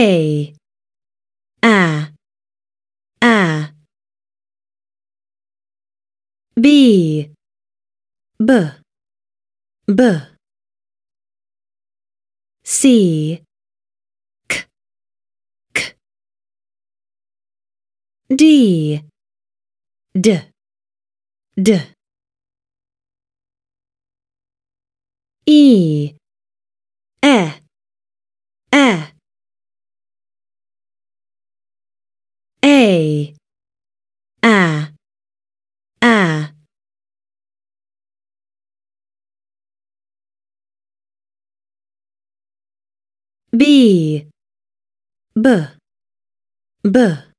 a a a b b b c k k d d d e e a a a b b b